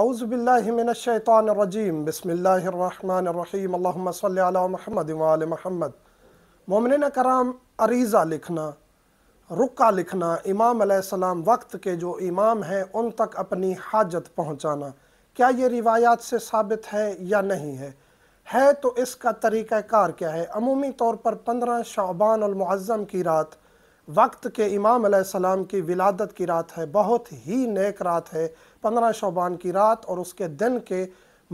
اعوذ باللہ من الشیطان الرجیم بسم اللہ الرحمن الرحیم اللہم صلی علی محمد محمد مومنین کرام عریضہ لکھنا رقا لکھنا امام علیہ السلام وقت کے جو امام ہیں ان تک اپنی حاجت پہنچانا کیا یہ روایات سے ثابت ہے یا نہیں ہے ہے تو اس کا طریقہ کار کیا ہے عمومی طور پر پندرہ شعبان المعظم کی رات وقت کے امام علیہ السلام کی ولادت کی رات ہے بہت ہی نیک رات ہے پندرہ شعبان کی رات اور اس کے دن کے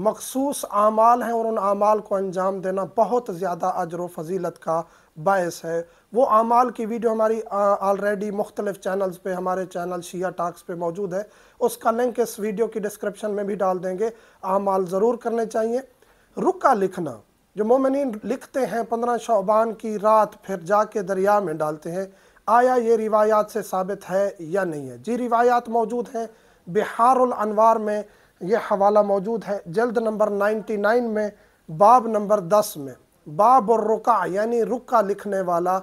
مخصوص اعمال ہیں اور ان اعمال کو انجام دینا بہت زیادہ اجر و فضیلت کا باعث ہے وہ اعمال کی ویڈیو ہماری آلریڈی مختلف چینلز پہ ہمارے چینل شیعہ ٹاکس پہ موجود ہے اس کا لنک اس ویڈیو کی ڈسکرپشن میں بھی ڈال دیں گے اعمال ضرور کرنے چاہیے رکا لکھنا جو مومنین لکھتے ہیں پندرہ شعبان کی رات پھر جا کے دریا میں ڈالتے ہیں آیا یہ روایات سے ثابت ہے یا نہیں ہے جی روایات موجود ہیں بہار الانوار میں یہ حوالہ موجود ہے جلد نمبر نائنٹی نائن میں باب نمبر دس میں باب اور رکا یعنی رکا لکھنے والا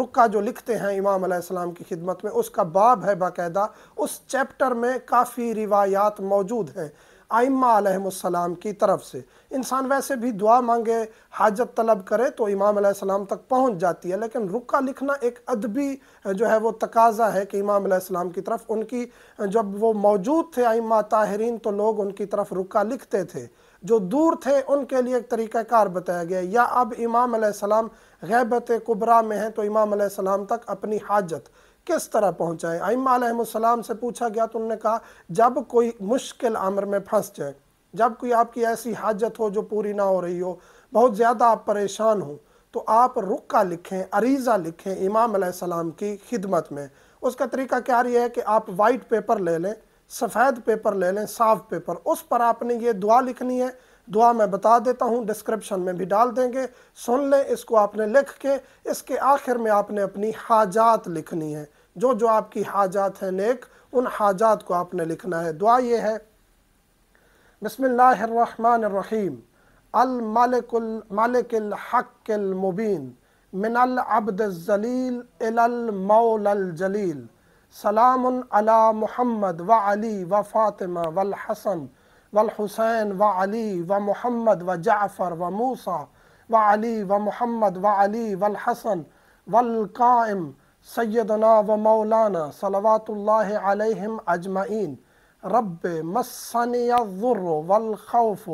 رکا جو لکھتے ہیں امام علیہ السلام کی خدمت میں اس کا باب ہے باقاعدہ اس چیپٹر میں کافی روایات موجود ہیں آئمہ علیہ السلام کی طرف سے انسان ویسے بھی دعا مانگے حاجت طلب کرے تو امام علیہ السلام تک پہنچ جاتی ہے لیکن رقع لکھنا ایک ادبی جو ہے وہ تقاضا ہے کہ امام علیہ السلام کی طرف ان کی جب وہ موجود تھے آئمہ تاہرین تو لوگ ان کی طرف رقع لکھتے تھے جو دور تھے ان کے لیے ایک طریقہ کار بتایا گیا یا اب امام علیہ السلام غیبتِ قبرا میں ہیں تو امام علیہ السلام تک اپنی حاجت کس طرح پہنچائے امہ علیہ السلام سے پوچھا گیا تو انہوں نے کہا جب کوئی مشکل عمر میں پھنس جائے جب کوئی آپ کی ایسی حاجت ہو جو پوری نہ ہو رہی ہو بہت زیادہ آپ پریشان ہوں تو آپ رکہ لکھیں عریضہ لکھیں امام علیہ السلام کی خدمت میں اس کا طریقہ کیا یہ ہے کہ آپ وائٹ پیپر لے لیں سفید پیپر لے لیں صاف پیپر اس پر آپ نے یہ دعا لکھنی ہے دعا میں بتا دیتا ہوں ڈسکرپشن میں بھی ڈال دیں گے سن لیں اس کو آپ نے لکھ کے اس کے آخر میں آپ نے اپنی حاجات لکھنی ہے جو جو آپ کی حاجات ہیں نیک ان حاجات کو آپ نے لکھنا ہے دعا یہ ہے بسم اللہ الرحیم الملک الملک الحق المبین من العبد الزلیل الى المول الجلیل سلام علی محمد وعلی وفاطمہ والحسن والحسين وعلي ومحمد وجعفر وموسى وعلي ومحمد وعلي والحسن والقائم سيدنا ومولانا صلوات الله عليهم أجمعين رب مسني الضر والخوف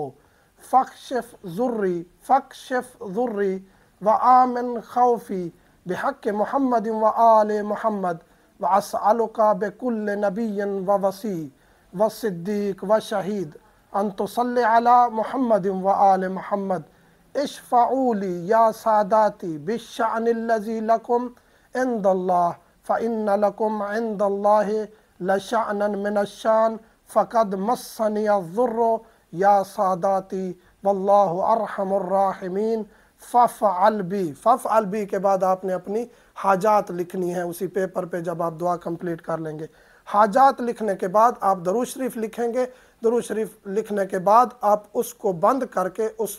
فاكشف ذري فاكشف ذري وآمن خوفي بحق محمد وآل محمد وأسألك بكل نبي ووصي وصديق وشهيد علی محمد و فق مسن ذرو یا ساداتی اللذی لکم لکم عند عند اللہ اللہ فإن من الشان فقد مسنی یا ساداتی واللہ ارحم الراحمین ففعل بی ففعل بی کے بعد آپ نے اپنی حاجات لکھنی ہے اسی پیپر پہ جب آپ دعا کمپلیٹ کر لیں گے حاجات لکھنے کے بعد آپ درو شریف لکھیں گے درو شریف لکھنے کے بعد آپ اس کو بند کر کے اس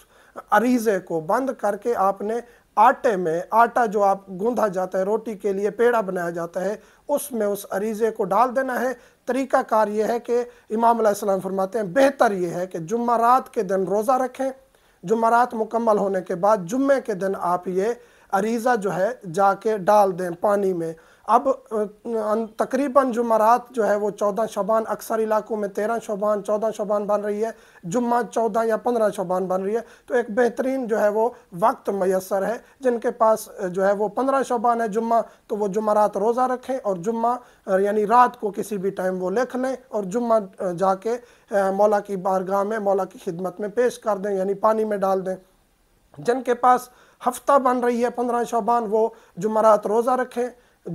عریضے کو بند کر کے آپ نے آٹے میں آٹا جو آپ گوندھا جاتا ہے روٹی کے لیے پیڑا بنایا جاتا ہے اس میں اس عریضے کو ڈال دینا ہے طریقہ کار یہ ہے کہ امام علیہ السلام فرماتے ہیں بہتر یہ ہے کہ جمعہ رات کے دن روزہ رکھیں جمعرات مکمل ہونے کے بعد جمعے کے دن آپ یہ عریضہ جو ہے جا کے ڈال دیں پانی میں اب تقریباً جمعرات جو ہے وہ چودہ شعبان اکثر علاقوں میں تیرہ شعبان چودہ شعبان بن رہی ہے جمعہ چودہ یا پندرہ شعبان بن رہی ہے تو ایک بہترین جو ہے وہ وقت میسر ہے جن کے پاس جو ہے وہ پندرہ شبان ہے جمعہ تو وہ جمعرات روزہ رکھیں اور جمعہ یعنی رات کو کسی بھی ٹائم وہ لکھ لیں اور جمعہ جا کے مولا کی بارگاہ میں مولا کی خدمت میں پیش کر دیں یعنی پانی میں ڈال دیں جن کے پاس ہفتہ بن رہی ہے پندرہ شعبان وہ جمعرات روزہ رکھیں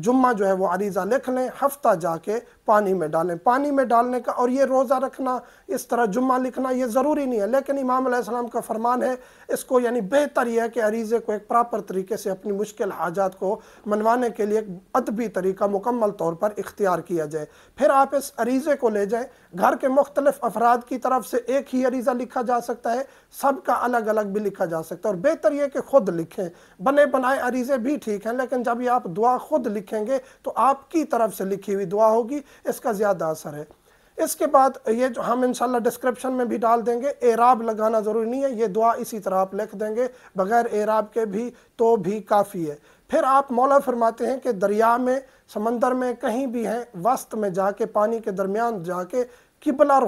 جمعہ جو ہے وہ عریضہ لکھ لیں ہفتہ جا کے پانی میں ڈالیں پانی میں ڈالنے کا اور یہ روزہ رکھنا اس طرح جمعہ لکھنا یہ ضروری نہیں ہے لیکن امام علیہ السلام کا فرمان ہے اس کو یعنی بہتر یہ ہے کہ عریضے کو ایک پراپر طریقے سے اپنی مشکل حاجات کو منوانے کے لیے ایک ادبی طریقہ مکمل طور پر اختیار کیا جائے پھر آپ اس عریضے کو لے جائیں گھر کے مختلف افراد کی طرف سے ایک ہی عریضہ لکھا جا سکتا ہے سب کا الگ الگ بھی لکھا جا سکتا ہے اور بہتر یہ کہ خود لکھیں بنے بنائے عریضے بھی ٹھیک ہیں لیکن جب یہ آپ دعا خود لکھیں لکھیں گے تو آپ کی طرف سے لکھی ہوئی دعا ہوگی اس کا زیادہ اثر ہے اس کے بعد یہ جو ہم انشاءاللہ ڈسکرپشن میں بھی ڈال دیں گے اعراب لگانا ضروری نہیں ہے یہ دعا اسی طرح آپ لکھ دیں گے بغیر اعراب کے بھی تو بھی کافی ہے پھر آپ مولا فرماتے ہیں کہ دریا میں سمندر میں کہیں بھی ہیں وسط میں جا کے پانی کے درمیان جا کے قبلہ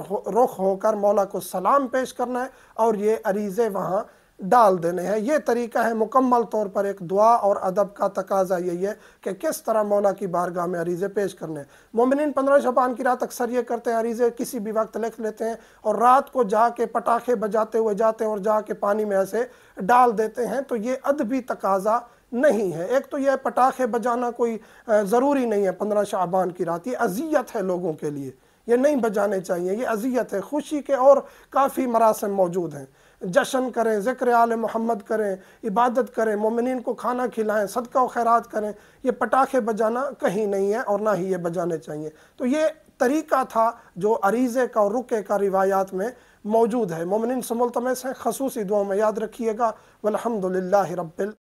رخ ہو کر مولا کو سلام پیش کرنا ہے اور یہ عریضے وہاں ڈال دینے ہیں یہ طریقہ ہے مکمل طور پر ایک دعا اور ادب کا تقاضہ یہی ہے کہ کس طرح مولا کی بارگاہ میں عریضے پیش کرنے مومنین پندرہ شبان کی رات اکثر یہ کرتے ہیں عریضے کسی بھی وقت لکھ لیتے ہیں اور رات کو جا کے پٹاخے بجاتے ہوئے جاتے ہیں اور جا کے پانی میں ایسے ڈال دیتے ہیں تو یہ ادبی تقاضا نہیں ہے ایک تو یہ پٹاخے بجانا کوئی ضروری نہیں ہے پندرہ شعبان کی رات یہ اذیت ہے لوگوں کے لیے یہ نہیں بجانے چاہیے یہ اذیت ہے خوشی کے اور کافی مراسم موجود ہیں جشن کریں ذکر آل محمد کریں عبادت کریں مومنین کو کھانا کھلائیں صدقہ و خیرات کریں یہ پٹاخے بجانا کہیں نہیں ہے اور نہ ہی یہ بجانے چاہیے تو یہ طریقہ تھا جو عریضے کا اور رکے کا روایات میں موجود ہے مومنین سے وتمس ہیں خصوصی دعا میں یاد رکھیے گا والحمدللہ للہ رب ال